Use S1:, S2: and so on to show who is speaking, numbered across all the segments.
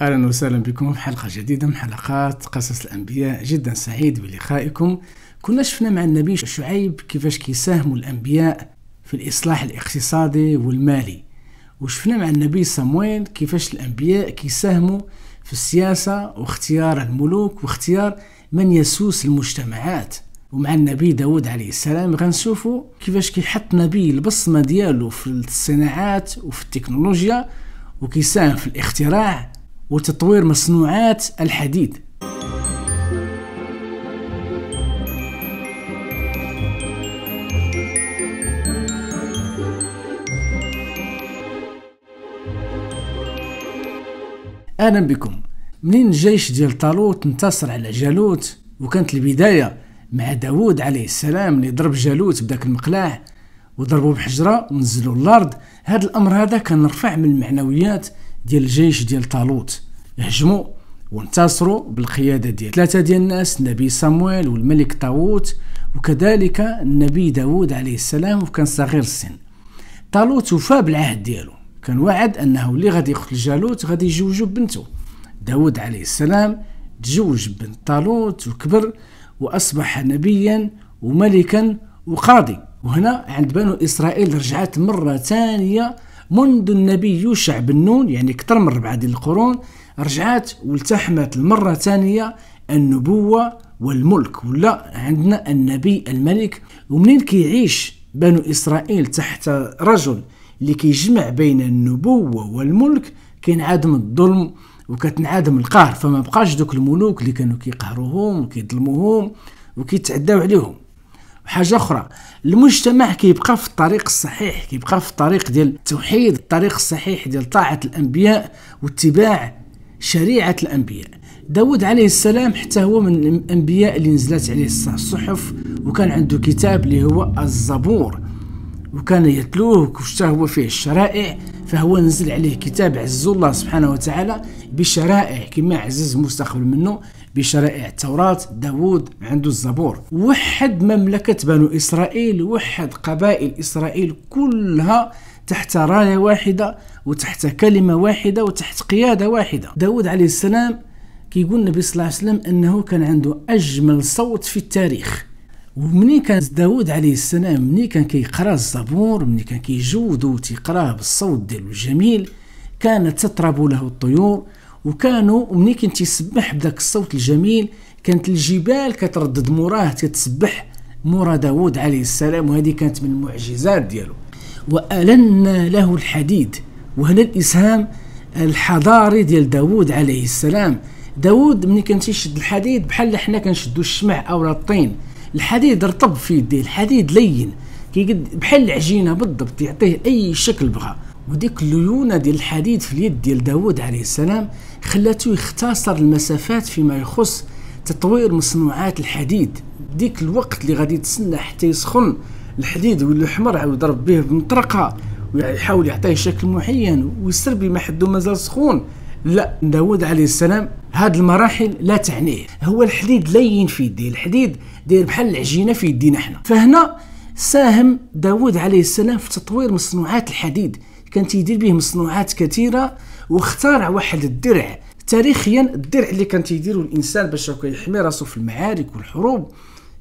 S1: اهلا وسهلا بكم في حلقه جديده من حلقات قصص الانبياء جدا سعيد بلقائكم كنا شفنا مع النبي شعيب كيفاش كيساهموا الانبياء في الاصلاح الاقتصادي والمالي وشفنا مع النبي صمويل كيفاش الانبياء كيساهموا في السياسه واختيار الملوك واختيار من يسوس المجتمعات ومع النبي داود عليه السلام غنشوفوا كيفاش كيحط نبي البصمه ديالو في الصناعات وفي التكنولوجيا وكيساهم في الاختراع وتطوير مصنوعات الحديد اهلا بكم منين الجيش ديال طالوت انتصر على جالوت وكانت البدايه مع داوود عليه السلام اللي ضرب جالوت بداك المقلاع وضربوا بحجره ونزلوا الارض هذا الامر هذا كان رفع من المعنويات ديال الجيش ديال طالوت هجموا وانتصروا بالقيادة ديال ثلاثة ديال الناس النبي صامويل والملك طاووت وكذلك النبي داود عليه السلام وكان صغير السن طالوت وفى بالعهد ديالو كان وعد انه اللي غادي يقتل جالوت غادي يجوجو بنته داود عليه السلام تزوج بنت طالوت وكبر واصبح نبيا وملكا وقاضي وهنا عند بنو اسرائيل رجعت مره ثانيه منذ النبي يوشع بن نون يعني أكثر من ربعة ديال القرون رجعت والتحمت المرة الثانيه النبوة والملك ولا عندنا النبي الملك ومنين كيعيش بنو إسرائيل تحت رجل اللي كيجمع بين النبوة والملك كينعدم الظلم وكتنعدم القهر فما بقاش دوك الملوك اللي كانوا كيقهروهم وكيظلموهم وكيتعداو عليهم حاجه اخرى المجتمع كيبقى في الطريق الصحيح كيبقى في الطريق ديال التوحيد الطريق الصحيح ديال طاعه الانبياء واتباع شريعه الانبياء داود عليه السلام حتى هو من الانبياء اللي نزلت عليه الصحف وكان عنده كتاب اللي هو الزبور وكان يتلوه حتى هو فيه الشرائع فهو نزل عليه كتاب عز الله سبحانه وتعالى بشرائع كما عزز مستقبل منه بشرائع التوراة داوود عنده الزبور وحد مملكة بنو إسرائيل وحد قبائل إسرائيل كلها تحت راية واحدة وتحت كلمة واحدة وتحت قيادة واحدة داود عليه السلام كيقول النبي صلى الله عليه وسلم أنه كان عنده أجمل صوت في التاريخ ومني كان داود عليه السلام مني كان كيقرا الزبور مني كان كيجود وتيقراه بالصوت ديالو الجميل كانت تطرب له الطيور وكانوا ملي كان تيسبح بذاك الصوت الجميل كانت الجبال كتردد موراه تتسبح مورا داوود عليه السلام وهذه كانت من المعجزات ديالو وألنا له الحديد وهنا الإسهام الحضاري ديال داوود عليه السلام داوود ملي كان تيشد الحديد بحال حنا كنشدو الشمع او الطين الحديد رطب في يديه الحديد لين كيقد بحال العجينه بالضبط يعطيه اي شكل بغا وديك الليونه ديال الحديد في اليد ديال داوود عليه السلام خلاته يختصر المسافات فيما يخص تطوير مصنوعات الحديد ديك الوقت اللي غادي تسنى حتى يسخن الحديد ولا حمر عاود يضرب به بمطرقه ويحاول يعطيه شكل معين ويسر بما حدو مازال سخون لا داود عليه السلام هاد المراحل لا تعنيه هو الحديد لين في يديه الحديد داير بحال العجينه في يدينا حنا فهنا ساهم داود عليه السلام في تطوير مصنوعات الحديد كان تيدير به مصنوعات كثيره واخترع واحد الدرع تاريخيا الدرع اللي كان تيديرو الانسان باش يحمي راسو في المعارك والحروب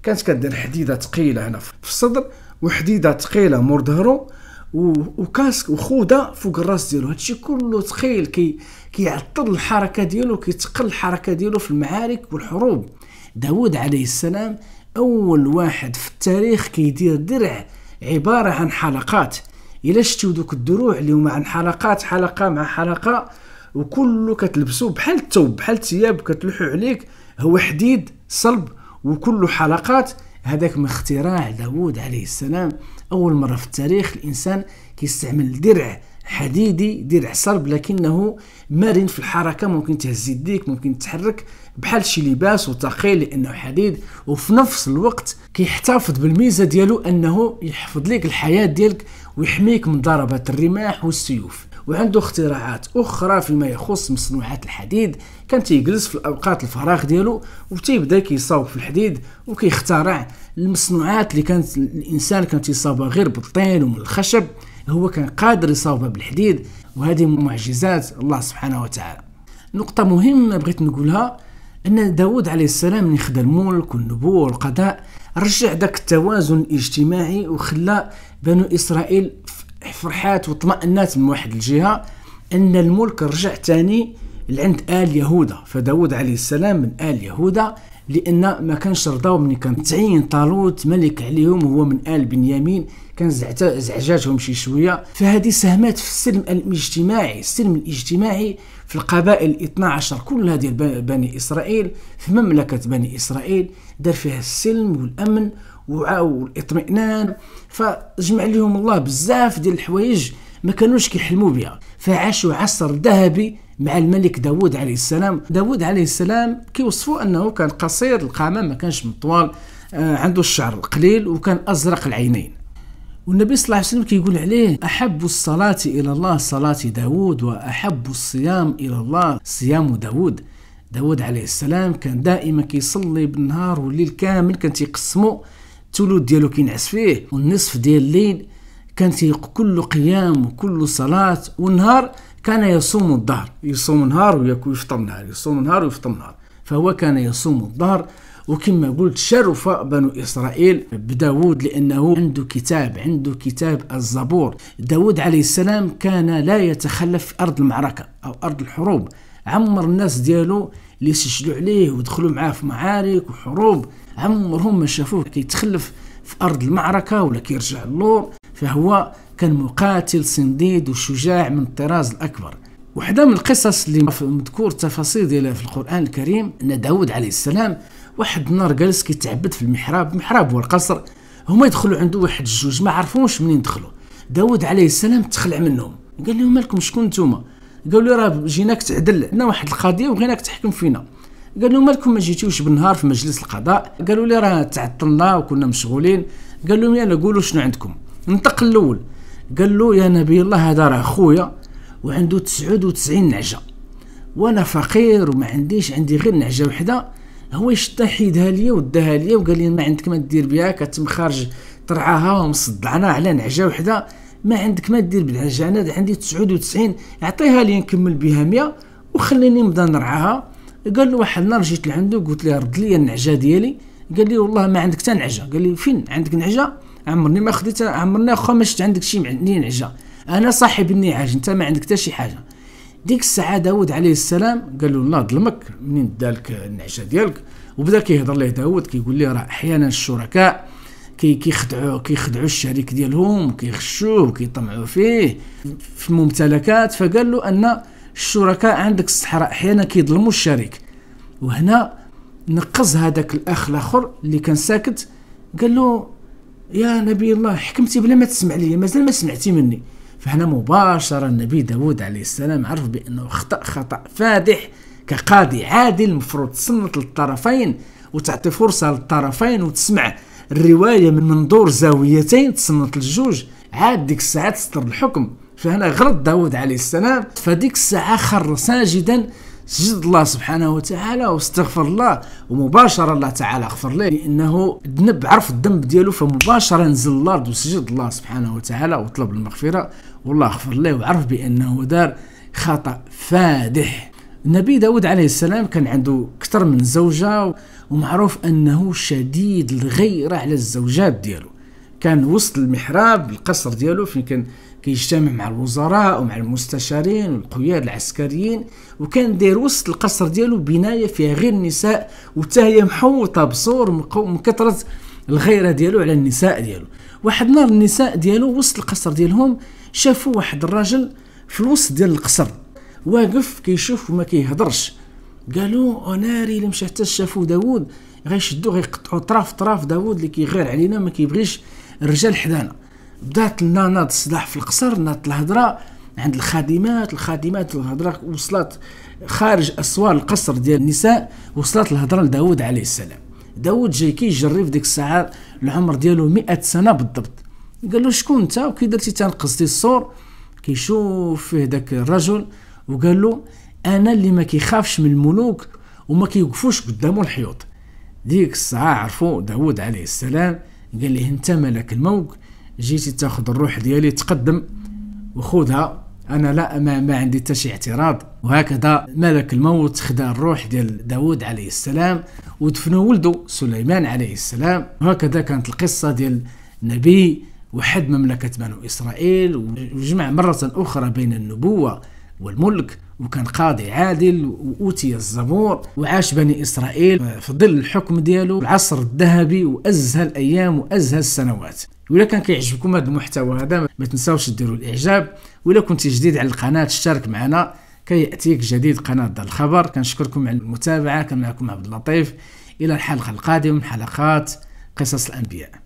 S1: كانت كدير حديده ثقيله هنا في الصدر وحديده ثقيله مور ظهرو وكاسك وخوذه فوق الراس ديالو هادشي كله ثقيل كي كيعطل الحركه ديالو كيتقل الحركه ديالو في المعارك والحروب داوود عليه السلام اول واحد في التاريخ كيدير درع عباره عن حلقات الا شفتيو دوك الدروع اللي هما عن حلقات حلقه مع حلقه وكله كتلبسو بحال الثوب بحال الثياب كتلوحو عليك هو حديد صلب وكله حلقات هذاك من اختراع داوود عليه السلام اول مره في التاريخ الانسان كيستعمل درع حديدي دير عصرب لكنه مرن في الحركه ممكن تهز يديك ممكن تحرك بحال شي لباس وثقيل لانه حديد وفي نفس الوقت كيحتفظ بالميزه ديالو انه يحفظ لك الحياه ديالك ويحميك من ضربات الرماح والسيوف وعنده اختراعات اخرى فيما يخص مصنوعات الحديد كان تيجلس في الاوقات الفراغ ديالو وتيبدا كيصاوب في الحديد وكيخترع المصنوعات اللي كانت الانسان كان تيصاوبها غير بالطين ومن الخشب هو كان قادر يصاوبها بالحديد وهذه معجزات الله سبحانه وتعالى نقطة مهمة بغيت نقولها أن داود عليه السلام من خدا الملك والنبوة والقضاء رجع داك التوازن الاجتماعي وخلى بنو إسرائيل فرحات وطمأنات من واحد الجهة أن الملك رجع تاني لعند آل يهودا فداود عليه السلام من آل يهودا لان ما كانش رضاو ملي كان تعين طالوت ملك عليهم هو من ال بنيامين كان زعجاتهم شي شويه فهذه ساهمات في السلم الاجتماعي السلم الاجتماعي في القبائل 12 كلها ديال بني اسرائيل في مملكه بني اسرائيل دار فيها السلم والامن والاطمئنان فجمع لهم الله بزاف ديال الحوايج ما كانوش كيحلموا بها فعاشوا عصر ذهبي مع الملك داود عليه السلام داود عليه السلام كيوصفوا أنه كان قصير القامة ما كانش مطوال آه، عنده الشعر القليل وكان أزرق العينين والنبي صلى الله عليه وسلم كيقول كي عليه أحب الصلاة إلى الله صلاة داود وأحب الصيام إلى الله صيام داود داود عليه السلام كان دائما كيصلي بالنهار والليل كامل كان تيقسمو الثلث ديالو كينعس فيه والنصف ديال الليل كانت كل قيام وكل صلاة والنهار كان يصوم الظهر يصوم نهار ويفطر نهار يصوم نهار ويفطر نهار فهو كان يصوم الظهر وكما قلت شرف بنو إسرائيل بداود لأنه عنده كتاب عنده كتاب الزبور داود عليه السلام كان لا يتخلف في أرض المعركة أو أرض الحروب عمر الناس ديالو اللي سجلوا عليه ودخلوا معاه في معارك وحروب عمرهم ما شافوه كيتخلف في أرض المعركة ولا كيرجع اللور فهو كان مقاتل صنديد وشجاع من الطراز الأكبر وحده من القصص اللي مذكور تفاصيل ديالها في القرآن الكريم أن داود عليه السلام واحد النهار جالس كيتعبد في المحراب المحراب هو القصر هما يدخلوا عنده واحد الجوج ما عرفوش منين دخلوا داود عليه السلام تخلع منهم قال لهم مالكم شكون نتوما قالوا له راه جيناك تعدل عندنا واحد القضيه وبغيناك تحكم فينا قال لهم مالكم ما جيتوش بالنهار في مجلس القضاء قالوا لي راه تعطلنا وكنا مشغولين قال لهم يلا قولوا شنو عندكم النطق الاول قال له يا نبي الله هذا راه خويا وعنده 99 نعجه وانا فقير وما عنديش عندي غير نعجه وحده هو يشطي حيدها ليا وداها ليا وقال لي ما عندك ما دير بها كتم خارج ترعاها ومصدعنا على نعجه وحده ما عندك ما دير بالعجه انا عندي 99 اعطيها لي نكمل بها 100 وخليني نبدا نرعاها قال له واحد النهار جيت لعنده قلت له رد لي النعجه ديالي قال لي والله ما عندك حتى نعجه قال لي فين عندك نعجه عمرني ما خديت عمرني واخا ما شفت عندك شي منين عجه انا صاحب النعاج انت ما عندك حتى شي حاجه ديك الساعه داود عليه السلام قال له الله ظلمك منين دالك النعجه ديالك وبدا كيهضر ليه داود كيقول ليه راه احيانا الشركاء كي كيخدعوا كيخدعوا الشريك ديالهم كيغشوه كيطمعوا فيه في الممتلكات فقال له ان الشركاء عندك الصحراء احيانا كيظلموا الشريك وهنا نقص هذاك الاخ الاخر اللي كان ساكت قال له يا نبي الله حكمتي بلا ما تسمع لي مازال ما سمعتي مني فهنا مباشرة النبي داود عليه السلام عرف بأنه خطأ خطأ فادح كقاضي عادل المفروض تصنت للطرفين وتعطي فرصة للطرفين وتسمع الرواية من منظور زاويتين تصنت للجوج عاد ديك الساعة تستر الحكم فهنا غلط داود عليه السلام فديك الساعة خر ساجدا سجد الله سبحانه وتعالى واستغفر الله ومباشره الله تعالى غفر له لانه ذنب عرف الذنب ديالو فمباشره نزل الارض وسجد الله سبحانه وتعالى وطلب المغفره والله غفر له وعرف بانه دار خطا فادح النبي داود عليه السلام كان عنده أكثر من زوجة ومعروف أنه شديد الغيرة على الزوجات ديالو كان وسط المحراب القصر ديالو فين كان كيجتمع مع الوزراء ومع المستشارين والقياد العسكريين وكان داير وسط القصر ديالو بنايه فيها غير النساء وتا هي محوطه بصور من كثره الغيره ديالو على النساء ديالو واحد النهار النساء ديالو وسط القصر ديالهم شافوا واحد الراجل في الوسط ديال القصر واقف كيشوف وما كيهضرش قالوا اناري اللي مشى حتى شافوا داوود غيشدوا غيقطعوا طراف طراف داوود اللي كيغير علينا ما كيبغيش الرجال حدانا بدات لنا ناض في القصر ناض الهضره عند الخادمات الخادمات الهضره وصلت خارج اسوار القصر ديال النساء وصلت الهضره لداود عليه السلام داود جاي كيجري في ديك الساعه العمر ديالو 100 سنه بالضبط قال له شكون انت وكي درتي تنقصتي السور كيشوف فيه داك الرجل وقال له انا اللي ما كيخافش من الملوك وما كيوقفوش قدامه الحيوط ديك الساعه عرفوا داود عليه السلام قال ليه انت ملك الموج جيتي تاخذ الروح ديالي تقدم وخذها انا لا ما, ما عندي حتى شي اعتراض وهكذا ملك الموت خدا الروح ديال داوود عليه السلام ودفنوا ولده سليمان عليه السلام وهكذا كانت القصه ديال نبي وحد مملكه بنو اسرائيل وجمع مره اخرى بين النبوه والملك وكان قاضي عادل واوتي الزبور وعاش بني اسرائيل في ظل الحكم ديالو العصر الذهبي وازهى الايام وازهى السنوات ولا كان كيعجبكم هذا المحتوى هذا ما تنساوش ديروا الاعجاب ولا كنت جديد على القناه اشترك معنا كياتيك جديد قناه دار الخبر كنشكركم على المتابعه كان معكم عبد اللطيف الى الحلقه القادمه من حلقات قصص الانبياء